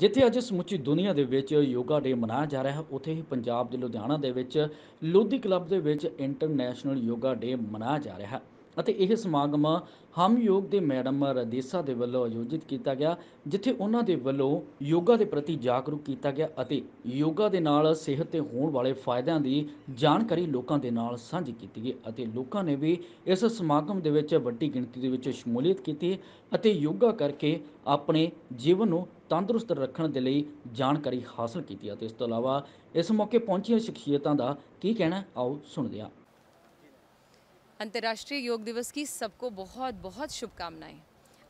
ਜਿੱਥੇ ਅੱਜ ਸਮੁੱਚੀ ਦੁਨੀਆ ਦੇ ਵਿੱਚ ਯੋਗਾ ਡੇ ਮਨਾਇਆ ਜਾ ਰਿਹਾ ਹੈ ਉੱਥੇ ਹੀ ਪੰਜਾਬ ਦੇ ਲੁਧਿਆਣਾ ਦੇ ਵਿੱਚ ਲੋਧੀ ਕਲੱਬ ਦੇ ਵਿੱਚ ਇੰਟਰਨੈਸ਼ਨਲ ਯੋਗਾ ਡੇ ਮਨਾਇਆ ਜਾ ਰਿਹਾ ਹੈ ਅਤੇ ਇਹ ਸਮਾਗਮ ਹਮ ਯੋਗ ਦੇ ਮੈਡਮ ਰਦੇਸਾ ਦੇ ਵੱਲੋਂ ਆਯੋਜਿਤ ਕੀਤਾ ਗਿਆ ਜਿੱਥੇ ਉਹਨਾਂ ਦੇ ਵੱਲੋਂ ਯੋਗਾ ਦੇ ਪ੍ਰਤੀ ਜਾਗਰੂਕ ਕੀਤਾ ਗਿਆ ਅਤੇ ਯੋਗਾ ਦੇ ਨਾਲ ਸਿਹਤ ਤੇ ਹੋਣ ਵਾਲੇ ਫਾਇਦਿਆਂ ਦੀ ਜਾਣਕਾਰੀ ਲੋਕਾਂ ਦੇ ਨਾਲ ਸਾਂਝੀ ਕੀਤੀ ਗਈ ਅਤੇ ਲੋਕਾਂ ਨੇ ਵੀ ਇਸ ਸਮਾਗਮ ਦੇ ਵਿੱਚ ਵੱਡੀ ਗਿਣਤੀ ਦੇ ਵਿੱਚ ਸ਼ਮੂਲੀਅਤ ਕੀਤੀ ਅਤੇ ਯੋਗਾ ਕਰਕੇ ਆਪਣੇ ਜੀਵਨ ਨੂੰ ਤੰਦਰੁਸਤ ਰੱਖਣ ਦੇ ਲਈ ਜਾਣਕਾਰੀ ਹਾਸਲ ਕੀਤੀ ਅਤੇ ਇਸ ਤੋਂ ਇਲਾਵਾ ਇਸ ਮੌਕੇ ਪਹੁੰਚੀਆਂ ਸ਼ਖਸੀਅਤਾਂ ਦਾ ਕੀ ਕਹਿਣਾ ਆਓ ਸੁਣਦੇ ਹਾਂ अंतर्राष्ट्रीय योग दिवस की सबको बहुत बहुत शुभकामनाएं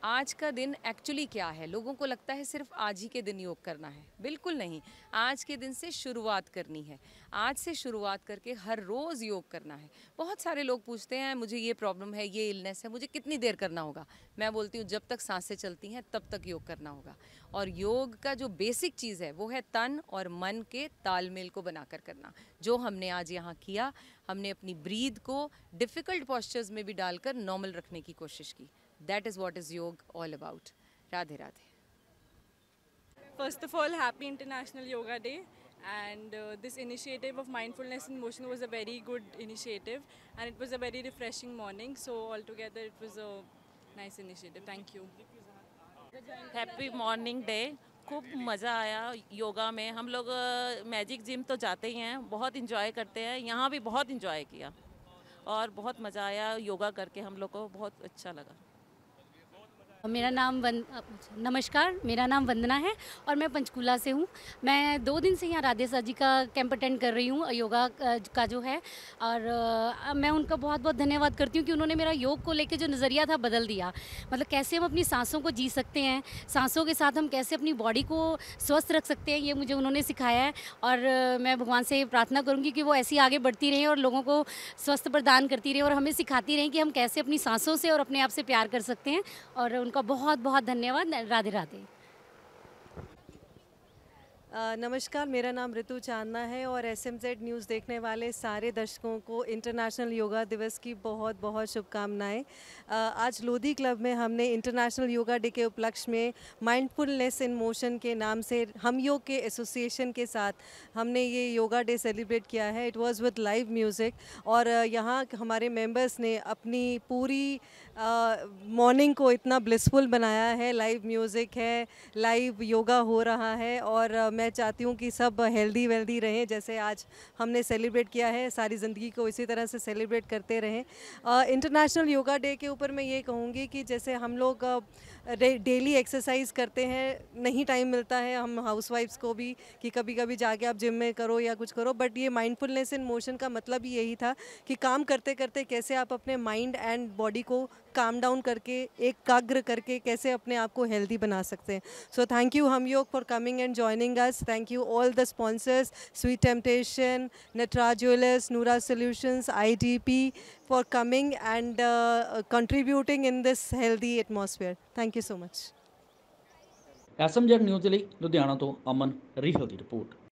आज का दिन एक्चुअली क्या है लोगों को लगता है सिर्फ आज ही के दिन योग करना है बिल्कुल नहीं आज के दिन से शुरुआत करनी है आज से शुरुआत करके हर रोज़ योग करना है बहुत सारे लोग पूछते हैं मुझे ये प्रॉब्लम है ये इलनेस है मुझे कितनी देर करना होगा मैं बोलती हूँ जब तक सांसें चलती हैं तब तक योग करना होगा और योग का जो बेसिक चीज़ है वो है तन और मन के तालमेल को बनाकर करना जो हमने आज यहाँ किया हमने अपनी ब्रीद को डिफ़िकल्ट पॉस्चर्स में भी डालकर नॉर्मल रखने की कोशिश की that is what is yoga all about Radhe Radhe first of all happy international yoga day and this initiative of mindfulness in motion was a very good initiative and it was a very refreshing morning so all together it was a nice initiative thank you happy morning day खूब मज़ा आया योगा में हम लोग magic uh, gym तो जाते ही हैं बहुत इंजॉय करते हैं यहाँ भी बहुत इंजॉय किया और बहुत मज़ा आया योगा करके हम लोग को बहुत अच्छा लगा मेरा नाम वन अच्छा, नमस्कार मेरा नाम वंदना है और मैं पंचकूला से हूँ मैं दो दिन से यहाँ राधे साह जी का कैंप अटेंड कर रही हूँ योगा का जो है और मैं उनका बहुत बहुत धन्यवाद करती हूँ कि उन्होंने मेरा योग को लेकर जो नज़रिया था बदल दिया मतलब कैसे हम अपनी सांसों को जी सकते हैं सांसों के साथ हम कैसे अपनी बॉडी को स्वस्थ रख सकते हैं ये मुझे उन्होंने सिखाया है और मैं भगवान से प्रार्थना करूँगी कि वो ऐसी आगे बढ़ती रहें और लोगों को स्वस्थ प्रदान करती रहें और हमें सिखाती रहें कि हम कैसे अपनी सांसों से और अपने आप से प्यार कर सकते हैं और उनको उनका बहुत बहुत धन्यवाद राधे राधे नमस्कार मेरा नाम ऋतु चांदना है और एस एम जेड न्यूज़ देखने वाले सारे दर्शकों को इंटरनेशनल योगा दिवस की बहुत बहुत शुभकामनाएं आज लोधी क्लब में हमने इंटरनेशनल योगा डे के उपलक्ष्य में माइंडफुलनेस इन मोशन के नाम से हम योग के एसोसिएशन के साथ हमने ये योगा डे सेलिब्रेट किया है it was with live music और यहाँ हमारे मेम्बर्स ने अपनी पूरी मॉर्निंग को इतना ब्लिसफुल बनाया है लाइव म्यूज़िक है लाइव योगा हो रहा है और मैं मैं चाहती हूँ कि सब हेल्दी वेल्दी रहें जैसे आज हमने सेलिब्रेट किया है सारी ज़िंदगी को इसी तरह से सेलिब्रेट करते रहें इंटरनेशनल योगा डे के ऊपर मैं ये कहूँगी कि जैसे हम लोग डेली एक्सरसाइज करते हैं नहीं टाइम मिलता है हम हाउस को भी कि कभी कभी जाके आप जिम में करो या कुछ करो बट ये माइंडफुलनेस इन मोशन का मतलब ही यही था कि काम करते करते कैसे आप अपने माइंड एंड बॉडी को काम डाउन करके एक काग्र करके कैसे अपने आप को हेल्दी बना सकते हैं सो थैंक यू हम योग for coming and joining us thank you all the sponsors sweet temptation Natra jewellers Noora solutions I for coming and contributing in this healthy atmosphere thank you so much S M Z news Ludhiana तो अमन ਰੀਹਲ की report